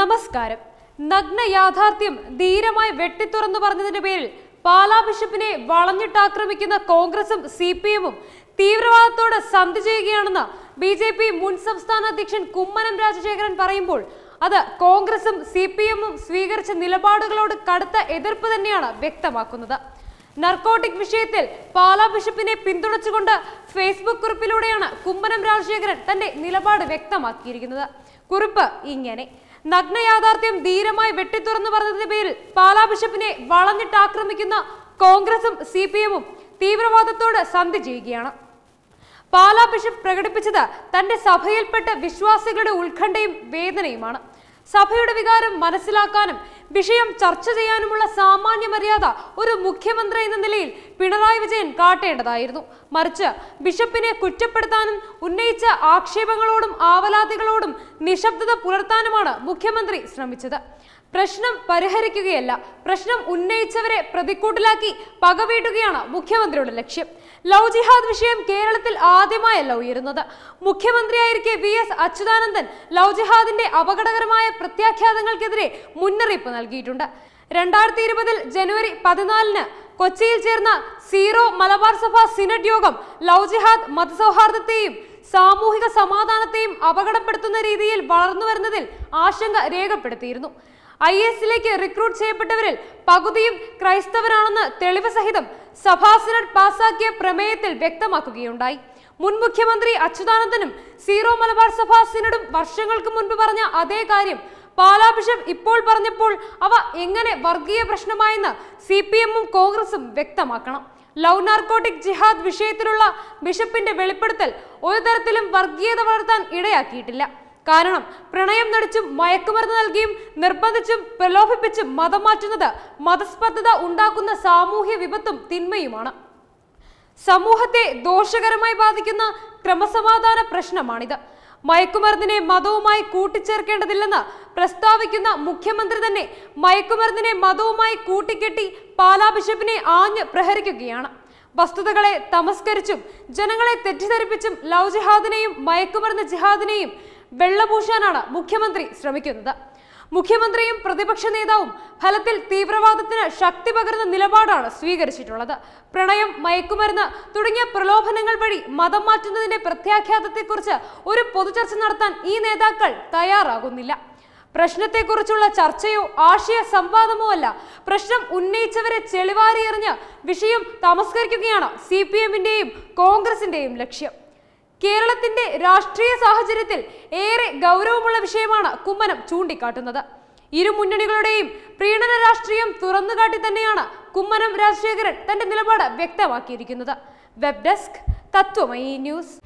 നമസ്കാരം നഗ്ന യാഥാർത്ഥ്യം ധീരമായി വെട്ടിത്തുറന്നു പറഞ്ഞതിന്റെ പേരിൽ പാലാ ബിഷപ്പിനെ വളഞ്ഞിട്ടാക്രമിക്കുന്ന കോൺഗ്രസും സി പി എമ്മും തീവ്രവാദത്തോട് സന്ധി ചെയ്യുകയാണെന്ന് ബി ജെ പി മുൻ സംസ്ഥാന അധ്യക്ഷൻ കുമ്മനം രാജശേഖരൻ പറയുമ്പോൾ അത് കോൺഗ്രസും സി പി എമ്മും സ്വീകരിച്ച നിലപാടുകളോട് കടുത്ത എതിർപ്പ് തന്നെയാണ് വ്യക്തമാക്കുന്നത് നർക്കോട്ടിക് വിഷയത്തിൽ പാലാ ബിഷപ്പിനെ പിന്തുണച്ചുകൊണ്ട് ഫേസ്ബുക്ക് കുറിപ്പിലൂടെയാണ് കുമ്മനം രാജശേഖരൻ തന്റെ നിലപാട് വ്യക്തമാക്കിയിരിക്കുന്നത് കുറിപ്പ് ഇങ്ങനെ നഗ്നയാഥാർത്ഥ്യം ധീരമായി വെട്ടിത്തുറന്നു പറഞ്ഞതിന്റെ പേരിൽ പാലാ ബിഷപ്പിനെ വളഞ്ഞിട്ട് ആക്രമിക്കുന്ന കോൺഗ്രസും സി പി എമ്മും തീവ്രവാദത്തോട് സന്ധി ചെയ്യുകയാണ് പാലാ ബിഷപ്പ് പ്രകടിപ്പിച്ചത് തന്റെ സഭയിൽപ്പെട്ട വിശ്വാസികളുടെ ഉത്കണ്ഠയും വേദനയുമാണ് സഭയുടെ വികാരം മനസ്സിലാക്കാനും വിഷയം ചർച്ച ചെയ്യാനുമുള്ള സാമാന്യ മര്യാദ ഒരു മുഖ്യമന്ത്രി എന്ന നിലയിൽ പിണറായി വിജയൻ കാട്ടേണ്ടതായിരുന്നു മറിച്ച് ബിഷപ്പിനെ കുറ്റപ്പെടുത്താനും ഉന്നയിച്ച ആക്ഷേപങ്ങളോടും ആവലാതികളോടും നിശബ്ദത പുലർത്താനുമാണ് മുഖ്യമന്ത്രി ശ്രമിച്ചത് പ്രശ്നം പരിഹരിക്കുകയല്ല പ്രശ്നം ഉന്നയിച്ചവരെ പ്രതിക്കൂട്ടിലാക്കി പകവീട്ടുകയാണ് മുഖ്യമന്ത്രിയുടെ ലക്ഷ്യം ലവ് ജിഹാദ് വിഷയം കേരളത്തിൽ ആദ്യമായല്ല ഉയരുന്നത് മുഖ്യമന്ത്രിയായിരിക്കെ വി എസ് അച്യുതാനന്ദൻ ലവ് ജിഹാദിന്റെ അപകടകരമായ പ്രത്യാഖ്യാതങ്ങൾക്കെതിരെ മുന്നറിയിപ്പ് നൽകിയിട്ടുണ്ട് രണ്ടായിരത്തി ഇരുപതിൽ ജനുവരി പതിനാലിന് കൊച്ചിയിൽ ചേർന്ന സീറോ മലബാർ സഭ സിനഡ് യോഗം ലവ് ജിഹാദ് മതസൗഹാർദ്ദത്തെയും സാമൂഹിക സമാധാനത്തെയും അപകടപ്പെടുത്തുന്ന രീതിയിൽ വളർന്നു വരുന്നതിൽ ആശങ്ക രേഖപ്പെടുത്തിയിരുന്നു ഐ എസിലേക്ക് റിക്രൂട്ട് ചെയ്യപ്പെട്ടവരിൽ പകുതിയും ക്രൈസ്തവരാണെന്ന് തെളിവ് സഹിതം സഭാ സെനറ്റ് പാസാക്കിയ പ്രമേയത്തിൽ വ്യക്തമാക്കുകയുണ്ടായി മുൻ മുഖ്യമന്ത്രി അച്യുതാനന്ദനും സീറോ മലബാർ സഭാ സിനഡും വർഷങ്ങൾക്ക് മുൻപ് പറഞ്ഞ അതേ കാര്യം പാലാ ബിഷപ്പ് ഇപ്പോൾ പറഞ്ഞപ്പോൾ അവ എങ്ങനെ വർഗീയ പ്രശ്നമായെന്ന് സി പി എമ്മും കോൺഗ്രസും വ്യക്തമാക്കണം ലവ് നാർക്കോട്ടിക് ജിഹാദ് വിഷയത്തിലുള്ള ബിഷപ്പിന്റെ വെളിപ്പെടുത്തൽ ഒരു തരത്തിലും വർഗീയത വളർത്താൻ ഇടയാക്കിയിട്ടില്ല കാരണം പ്രണയം നടിച്ചും മയക്കുമരുന്ന് നൽകിയും നിർബന്ധിച്ചും പ്രലോഭിപ്പിച്ചും മതം മാറ്റുന്നത് മതസ്പർദ്ധത ഉണ്ടാക്കുന്ന സാമൂഹ്യ വിപത്തും തിന്മയുമാണ് സമൂഹത്തെ ദോഷകരമായി ബാധിക്കുന്ന ക്രമസമാധാന പ്രശ്നമാണിത് മയക്കുമരുന്നിനെ മതവുമായി കൂട്ടിച്ചേർക്കേണ്ടതില്ലെന്ന് പ്രസ്താവിക്കുന്ന മുഖ്യമന്ത്രി തന്നെ മയക്കുമരുന്നിനെ മതവുമായി കൂട്ടിക്കെട്ടി പാലാ ബിഷപ്പിനെ ആഞ്ഞ് പ്രഹരിക്കുകയാണ് വസ്തുതകളെ തമസ്കരിച്ചും ജനങ്ങളെ തെറ്റിദ്ധരിപ്പിച്ചും ലവ് ജിഹാദിനെയും മയക്കുമരുന്ന് ജിഹാദിനെയും വെള്ളപൂശാനാണ് മുഖ്യമന്ത്രി ശ്രമിക്കുന്നത് മുഖ്യമന്ത്രിയും പ്രതിപക്ഷ നേതാവും ഫലത്തിൽ തീവ്രവാദത്തിന് ശക്തി പകരുന്ന നിലപാടാണ് സ്വീകരിച്ചിട്ടുള്ളത് പ്രണയം മയക്കുമരുന്ന് തുടങ്ങിയ പ്രലോഭനങ്ങൾ വഴി മതം മാറ്റുന്നതിന്റെ പ്രത്യാഘാതത്തെക്കുറിച്ച് ഒരു പൊതുചർച്ച നടത്താൻ ഈ നേതാക്കൾ തയ്യാറാകുന്നില്ല പ്രശ്നത്തെക്കുറിച്ചുള്ള ചർച്ചയോ ആശയ സംവാദമോ അല്ല പ്രശ്നം ഉന്നയിച്ചവരെ ചെളിവാരിയെറിഞ്ഞ് വിഷയം തമസ്കരിക്കുകയാണ് സി പി എമ്മിന്റെയും കോൺഗ്രസിന്റെയും ലക്ഷ്യം കേരളത്തിന്റെ രാഷ്ട്രീയ സാഹചര്യത്തിൽ ഏറെ ഗൗരവമുള്ള വിഷയമാണ് കുമ്മനം ചൂണ്ടിക്കാട്ടുന്നത് ഇരു മുന്നണികളുടെയും പ്രീണന രാഷ്ട്രീയം തുറന്നുകാട്ടി തന്നെയാണ് കുമ്മനം രാജശേഖരൻ തന്റെ നിലപാട് വ്യക്തമാക്കിയിരിക്കുന്നത് വെബ് ഡെസ്ക് തത്വമയി ന്യൂസ്